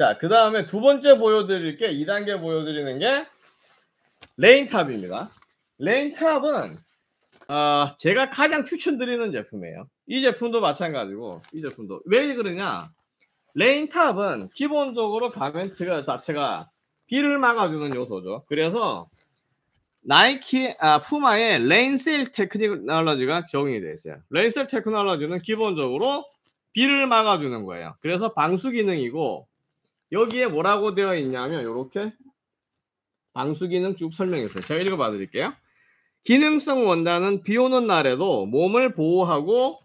자, 그 다음에 두 번째 보여드릴 게 2단계 보여드리는 게 레인탑입니다. 레인탑은 어, 아, 제가 가장 추천드리는 제품이에요. 이 제품도 마찬가지고 이 제품도 왜 그러냐 레인탑은 기본적으로 가멘트가 자체가 비를 막아주는 요소죠. 그래서 나이키 아 푸마의 레인셀 테크놀러지가 적용이 되어 있어요. 레인셀 테크놀러지는 기본적으로 비를 막아주는 거예요. 그래서 방수 기능이고 여기에 뭐라고 되어 있냐면 이렇게 방수 기능 쭉 설명했어요. 제가 읽어봐 드릴게요. 기능성 원단은 비 오는 날에도 몸을 보호하고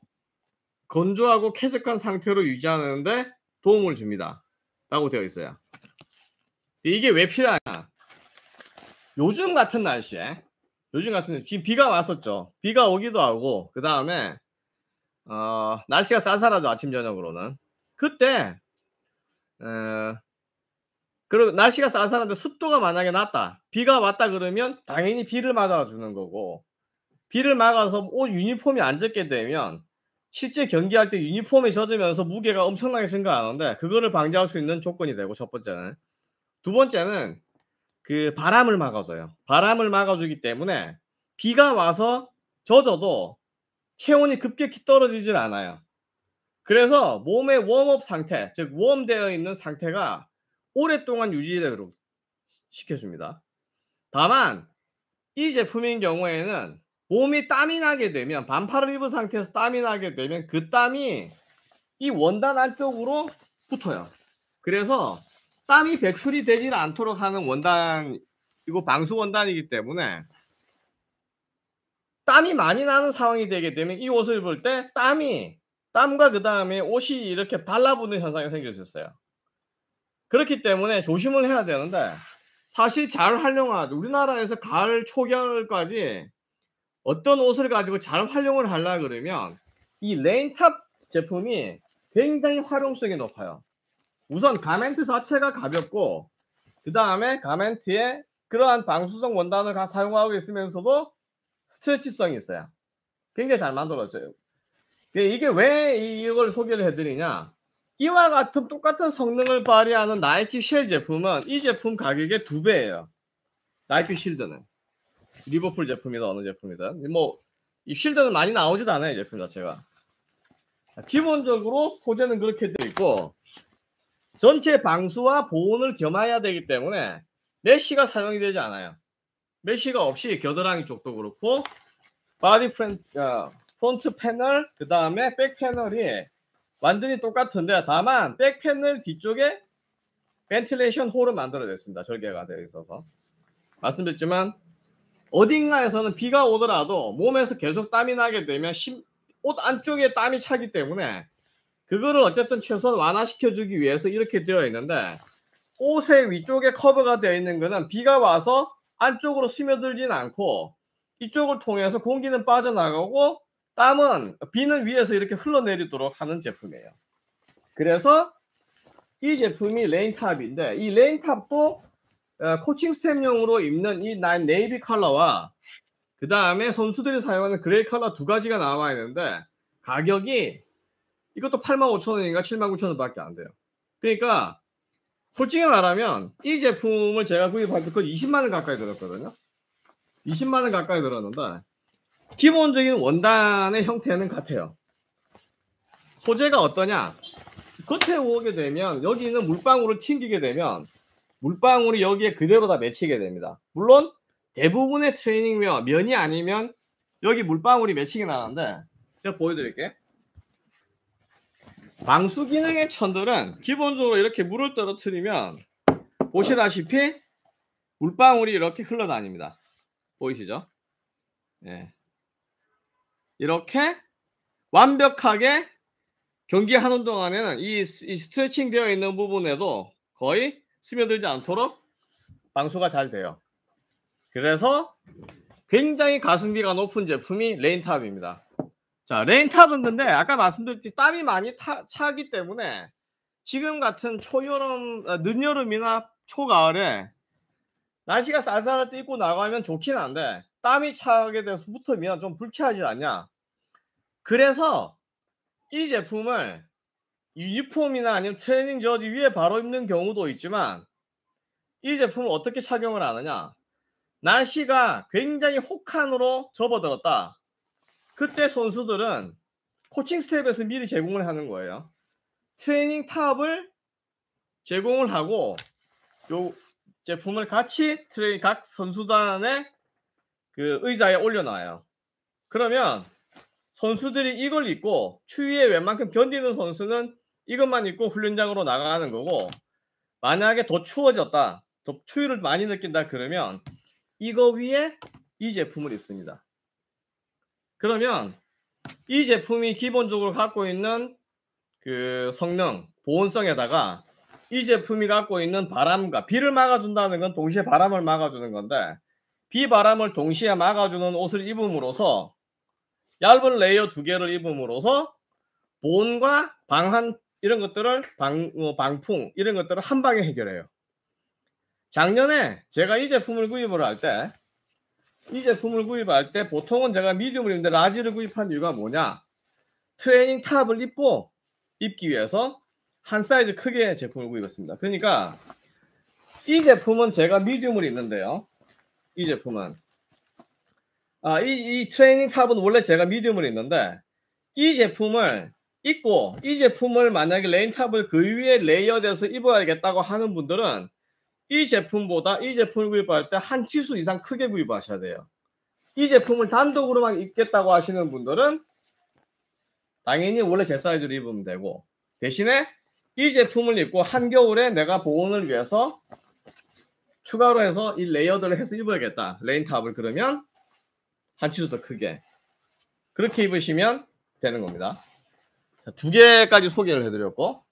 건조하고 쾌적한 상태로 유지하는데 도움을 줍니다. 라고 되어 있어요. 이게 왜 필요하냐? 요즘 같은 날씨에 요즘 같은 비, 비가 왔었죠. 비가 오기도 하고 그 다음에 어, 날씨가 쌀쌀하도 아침 저녁으로는 그때 어, 그리고 날씨가 쌀쌀한데 습도가 만약에 낮다. 비가 왔다 그러면 당연히 비를 맞아주는 거고 비를 막아서 옷 유니폼이 안 젖게 되면 실제 경기할 때 유니폼이 젖으면서 무게가 엄청나게 증가하는데 그거를 방지할 수 있는 조건이 되고 첫 번째는 두 번째는 그 바람을 막아줘요. 바람을 막아주기 때문에 비가 와서 젖어도 체온이 급격히 떨어지질 않아요. 그래서 몸의 웜업 상태, 즉 웜되어 있는 상태가 오랫동안 유지되도록 시켜줍니다. 다만 이 제품인 경우에는 몸이 땀이 나게 되면 반팔을 입은 상태에서 땀이 나게 되면 그 땀이 이 원단 안쪽으로 붙어요. 그래서 땀이 배출이 되질 않도록 하는 원단 이거 방수 원단이기 때문에 땀이 많이 나는 상황이 되게 되면 이 옷을 입을 때 땀이 땀과 그 다음에 옷이 이렇게 달라붙는 현상이 생겨졌어요 그렇기 때문에 조심을 해야 되는데 사실 잘 활용한 우리나라에서 가을 초겨울까지 어떤 옷을 가지고 잘 활용을 하려 그러면 이 레인탑 제품이 굉장히 활용성이 높아요. 우선 가멘트 자체가 가볍고 그 다음에 가멘트에 그러한 방수성 원단을 사용하고 있으면서도 스트레치성이 있어요. 굉장히 잘 만들어져요. 예, 이게 왜 이걸 소개를 해드리냐? 이와 같은 똑같은 성능을 발휘하는 나이키 쉘 제품은 이 제품 가격의 두 배예요. 나이키 쉴드는 리버풀 제품이다 어느 제품이든 뭐이 쉴드는 많이 나오지도 않아요 제품 자체가 기본적으로 소재는 그렇게 되어 있고 전체 방수와 보온을 겸해야 되기 때문에 메시가 사용이 되지 않아요. 메시가 없이 겨드랑이 쪽도 그렇고 바디 프렌 아, 프론트 패널, 그 다음에 백 패널이 완전히 똑같은데 다만 백 패널 뒤쪽에 벤틸레이션 홀을 만들어냈습니다. 절개가 되어 있어서. 말씀드렸지만 어딘가에서는 비가 오더라도 몸에서 계속 땀이 나게 되면 옷 안쪽에 땀이 차기 때문에 그거를 어쨌든 최소한 완화시켜주기 위해서 이렇게 되어 있는데 옷의 위쪽에 커버가 되어 있는 거는 비가 와서 안쪽으로 스며들진 않고 이쪽을 통해서 공기는 빠져나가고 땀은 비는 위에서 이렇게 흘러내리도록 하는 제품이에요. 그래서 이 제품이 레인탑인데 이 레인탑도 어, 코칭 스텝용으로 입는 이 네이비 컬러와 그 다음에 선수들이 사용하는 그레이 컬러 두 가지가 나와 있는데 가격이 이것도 85,000원인가 79,000원밖에 안 돼요. 그러니까 솔직히 말하면 이 제품을 제가 구입할 때 거의 20만 원 가까이 들었거든요. 20만 원 가까이 들었는데 기본적인 원단의 형태는 같아요. 소재가 어떠냐? 겉에 오게 되면 여기 있는 물방울을 튕기게 되면 물방울이 여기에 그대로 다 맺히게 됩니다. 물론 대부분의 트레이닝 면, 면이 아니면 여기 물방울이 맺히게 나는데 제가 보여드릴게요. 방수 기능의 천들은 기본적으로 이렇게 물을 떨어뜨리면 보시다시피 물방울이 이렇게 흘러다닙니다. 보이시죠? 예. 이렇게 완벽하게 경기하는 동안에는 이, 이 스트레칭 되어 있는 부분에도 거의 스며들지 않도록 방수가 잘 돼요. 그래서 굉장히 가성비가 높은 제품이 레인탑입니다. 자, 레인탑은 근데 아까 말씀드렸듯이 땀이 많이 타, 차기 때문에 지금 같은 초여름, 아, 늦여름이나 초가을에 날씨가 쌀쌀할 때 입고 나가면 좋긴 한데 땀이 차게 돼서 붙으면 좀 불쾌하지 않냐. 그래서 이 제품을 유니폼이나 아니면 트레이닝 저지 위에 바로 입는 경우도 있지만 이 제품을 어떻게 착용을 하느냐. 날씨가 굉장히 혹한으로 접어들었다. 그때 선수들은 코칭 스텝에서 미리 제공을 하는 거예요. 트레이닝 탑을 제공을 하고 요 제품을 같이 트레이 각 선수단의 그 의자에 올려놔요. 그러면 선수들이 이걸 입고 추위에 웬만큼 견디는 선수는 이것만 입고 훈련장으로 나가는 거고 만약에 더 추워졌다, 더 추위를 많이 느낀다 그러면 이거 위에 이 제품을 입습니다. 그러면 이 제품이 기본적으로 갖고 있는 그 성능, 보온성에다가 이 제품이 갖고 있는 바람과 비를 막아준다는 건 동시에 바람을 막아주는 건데 비바람을 동시에 막아주는 옷을 입음으로써 얇은 레이어 두 개를 입음으로써 보온과 방한 이런 것들을 방, 어, 방풍 이런 것들을 한 방에 해결해요. 작년에 제가 이 제품을 구입을 할 때 이 제품을 구입할 때 보통은 제가 미디움을 입는데 라지를 구입한 이유가 뭐냐 트레이닝 탑을 입고 입기 위해서 한 사이즈 크게 제품을 구입했습니다. 그러니까 이 제품은 제가 미디움을 입는데요. 이 제품은 아, 이, 이 트레이닝 탑은 원래 제가 미디움을 입는데 이 제품을 입고 이 제품을 만약에 레인탑을 그 위에 레이어드해서 입어야겠다고 하는 분들은 이 제품보다 이 제품을 구입할 때 한 치수 이상 크게 구입하셔야 돼요. 이 제품을 단독으로만 입겠다고 하시는 분들은 당연히 원래 제 사이즈로 입으면 되고 대신에 이 제품을 입고 한겨울에 내가 보온을 위해서 추가로 해서 이 레이어드를 해서 입어야겠다. 레인탑을 그러면 한 치수 더 크게 그렇게 입으시면 되는 겁니다. 자, 두 개까지 소개를 해드렸고